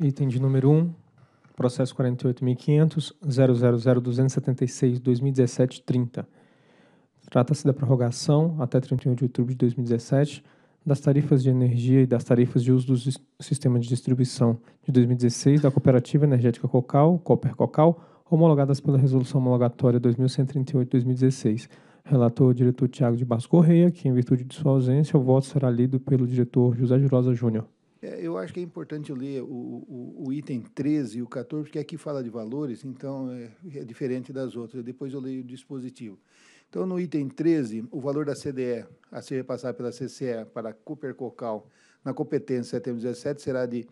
Item de número 1, processo 48.500.000.276.2017.30. Trata-se da prorrogação, até 31 de outubro de 2017, das tarifas de energia e das tarifas de uso do sistema de distribuição de 2016 da Cooperativa Energética Cocal, Cooper Cocal, homologadas pela Resolução Homologatória 2138-2016. Relator diretor Tiago de Barros Correia, que, em virtude de sua ausência, o voto será lido pelo diretor José de Rosa Júnior. É, eu acho que é importante ler o, o, o, item 13 e o 14, porque aqui fala de valores, então é, é, diferente das outras. Depois eu leio o dispositivo. Então, no item 13, o valor da CDE a ser repassado pela CCE para a Cooper Cocal na competência setembro 2017 será de R$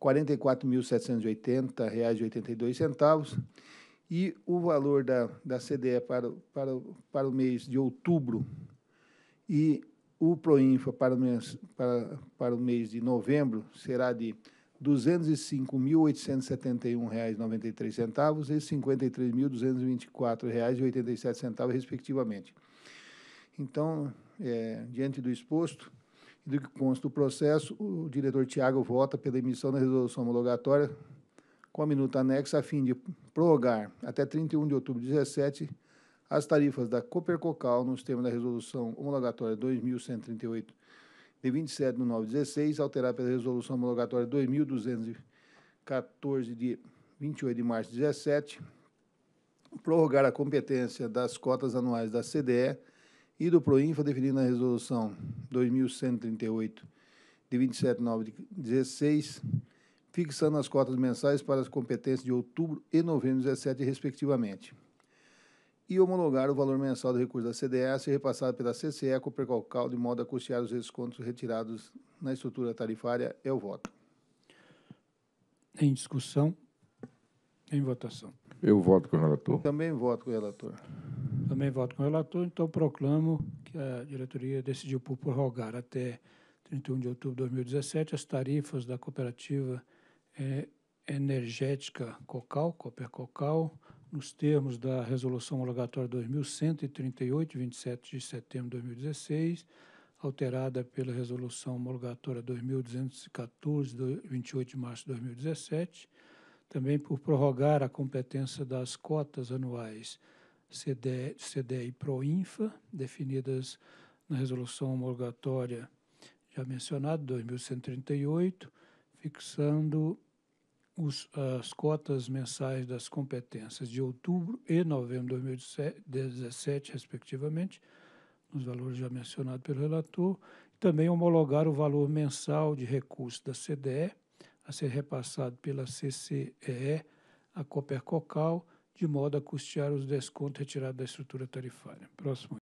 44.780,82. E o valor da, da CDE para, para, para o mês de outubro e o Proinfa para, para, para o mês de novembro será de R$ 205.871,93 e R$ 53.224,87, respectivamente. Então, é, diante do exposto e do que consta do processo, o diretor Tiago vota pela emissão da resolução homologatória com a minuta anexa a fim de prorrogar até 31 de outubro de 2017 as tarifas da Copercocal no sistema da Resolução Homologatória 2138 de 27 de 9 de 16, alterada pela Resolução Homologatória 2214 de 28 de março de 17, prorrogar a competência das cotas anuais da CDE e do Proinfa, definido na Resolução 2138 de 27 de 9 de 16, fixando as cotas mensais para as competências de outubro e novembro de 17, respectivamente e homologar o valor mensal do recurso da CDS repassado pela CCE com o de modo a custear os descontos retirados na estrutura tarifária. É o voto. Em discussão. Em votação. Eu voto com o relator. Também voto com o relator. Também voto com o relator, então proclamo que a diretoria decidiu por prorrogar até 31 de outubro de 2017 as tarifas da cooperativa eh, energética Cocal, Cooper Cocal, nos termos da Resolução Homologatória 2138, 27 de setembro de 2016, alterada pela Resolução Homologatória 2214, 28 de março de 2017, também por prorrogar a competência das cotas anuais CDE, CDE e Proinfa, definidas na Resolução Homologatória já mencionada, 2138, fixando os, as cotas mensais das competências de outubro e novembro de 2017, respectivamente, nos valores já mencionados pelo relator, e também homologar o valor mensal de recursos da CDE a ser repassado pela CCEE à Copercocal, de modo a custear os descontos retirados da estrutura tarifária. Próximo.